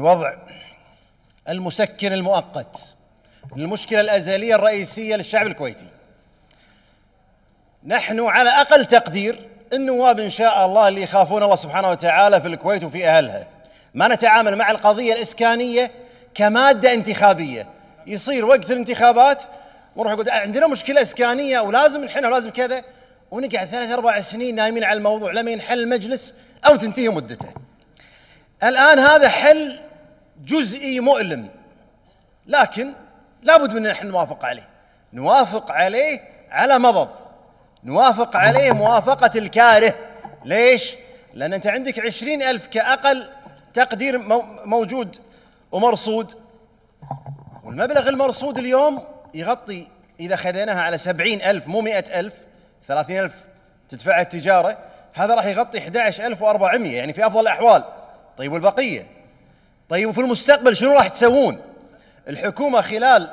بوضع المسكن المؤقت للمشكله الازليه الرئيسيه للشعب الكويتي نحن على اقل تقدير النواب ان شاء الله اللي يخافون الله سبحانه وتعالى في الكويت وفي اهلها ما نتعامل مع القضيه الاسكانيه كماده انتخابيه يصير وقت الانتخابات ونروح نقول عندنا مشكله اسكانيه ولازم نحلها ولازم كذا ونقعد ثلاث اربع سنين نايمين على الموضوع لما ينحل المجلس او تنتهي مدته. الان هذا حل جزئي مؤلم لكن لابد من ان احنا نوافق عليه نوافق عليه على مضض نوافق عليه موافقة الكاره ليش؟ لأن أنت عندك عشرين ألف كأقل تقدير موجود ومرصود والمبلغ المرصود اليوم يغطي إذا خذيناها على سبعين ألف مو مئة ألف ثلاثين ألف تدفعها التجارة هذا راح يغطي 11400 يعني في أفضل الأحوال طيب والبقية طيب وفي المستقبل شنو راح تسوون الحكومة خلال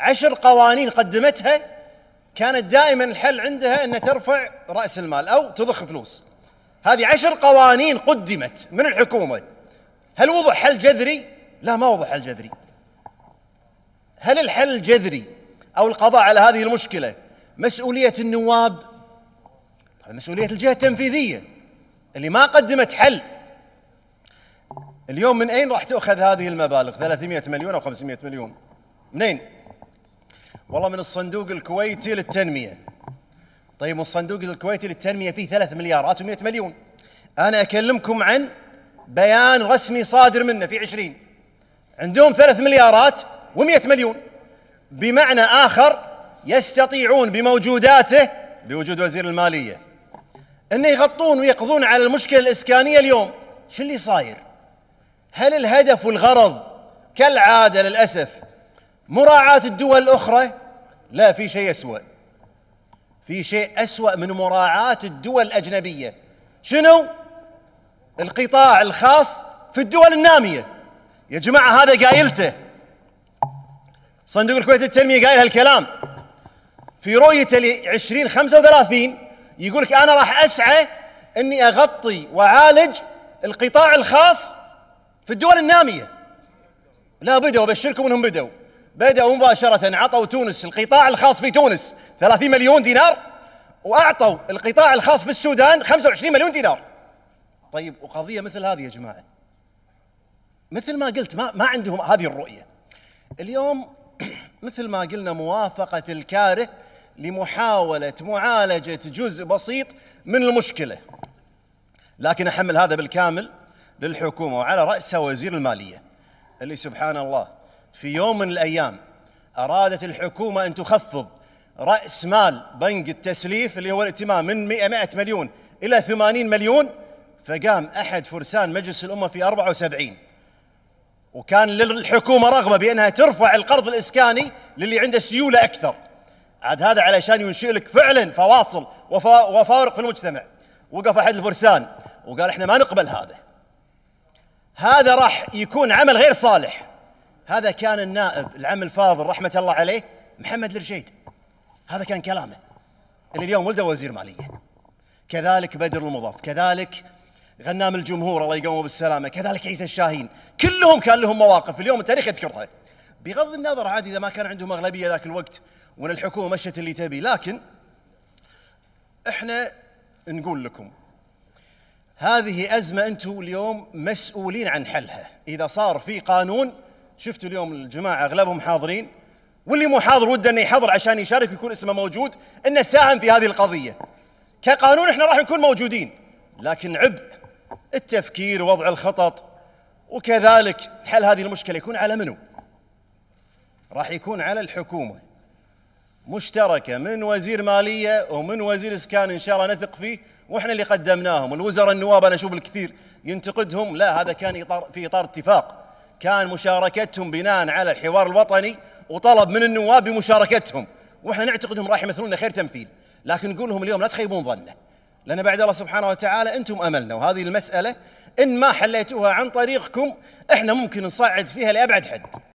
عشر قوانين قدمتها كانت دائما الحل عندها أن ترفع رأس المال أو تضخ فلوس هذه عشر قوانين قدمت من الحكومة هل وضع حل جذري؟ لا ما وضع حل جذري هل الحل الجذري أو القضاء على هذه المشكلة مسؤولية النواب مسؤولية الجهة التنفيذية اللي ما قدمت حل اليوم من أين راح تؤخذ هذه المبالغ 300 مليون أو 500 مليون منين والله من الصندوق الكويتي للتنمية طيب والصندوق الكويتي للتنمية فيه 3 مليارات و100 مليون أنا أكلمكم عن بيان رسمي صادر منه في 20 عندهم 3 مليارات و100 مليون بمعنى آخر يستطيعون بموجوداته بوجود وزير المالية أن يغطون ويقضون على المشكلة الإسكانية اليوم شو اللي صاير هل الهدف والغرض كالعادة للأسف مراعاة الدول الأخرى لا في شيء أسوأ في شيء أسوأ من مراعاة الدول الأجنبية شنو؟ القطاع الخاص في الدول النامية يا جماعة هذا قايلته صندوق الكويت للتنمية قايل هالكلام في رؤيته ل 2035 يقول لك أنا راح أسعى أني أغطي وأعالج القطاع الخاص في الدول النامية لا بدأوا أبشركم أنهم بدأوا بدأوا مباشرة عطوا تونس القطاع الخاص في تونس 30 مليون دينار وأعطوا القطاع الخاص في السودان 25 مليون دينار طيب وقضية مثل هذه يا جماعة مثل ما قلت ما, ما عندهم هذه الرؤية اليوم مثل ما قلنا موافقة الكاره لمحاولة معالجة جزء بسيط من المشكلة لكن أحمل هذا بالكامل للحكومة وعلى رأسها وزير المالية اللي سبحان الله في يوم من الأيام أرادت الحكومة أن تخفض رأس مال بنك التسليف اللي هو الائتمان من 100 مليون إلى 80 مليون فقام أحد فرسان مجلس الأمة في 74 وكان للحكومة رغبة بأنها ترفع القرض الإسكاني للي عنده سيولة أكثر عاد هذا علشان ينشئ لك فعلا فواصل وفارق في المجتمع وقف أحد الفرسان وقال احنا ما نقبل هذا هذا راح يكون عمل غير صالح هذا كان النائب العم الفاضل رحمة الله عليه محمد الرشيد هذا كان كلامه اللي اليوم ولده وزير مالية كذلك بدر المضاف كذلك غنام الجمهور الله يقومه بالسلامة كذلك عيسى الشاهين كلهم كان لهم مواقف اليوم التاريخ يذكرها بغض النظر عادي إذا ما كان عندهم أغلبية ذاك الوقت وأن الحكومة مشت اللي تبي لكن إحنا نقول لكم هذه أزمة أنتم اليوم مسؤولين عن حلها إذا صار في قانون شفتوا اليوم الجماعة أغلبهم حاضرين واللي مو حاضر وده أنه يحضر عشان يشارك يكون اسمه موجود أنه ساهم في هذه القضية كقانون إحنا راح نكون موجودين لكن عبء التفكير ووضع الخطط وكذلك حل هذه المشكلة يكون على منو؟ راح يكون على الحكومة مشتركة من وزير مالية ومن وزير إسكان إن شاء الله نثق فيه وإحنا اللي قدمناهم الوزراء النواب أنا أشوف الكثير ينتقدهم لا هذا كان إطار في إطار اتفاق كان مشاركتهم بناء على الحوار الوطني وطلب من النواب بمشاركتهم وإحنا نعتقدهم راح يمثلوننا خير تمثيل لكن نقول لهم اليوم لا تخيبون ظنه لأن بعد الله سبحانه وتعالى أنتم أملنا وهذه المسألة إن ما حليتوها عن طريقكم إحنا ممكن نصعد فيها لأبعد حد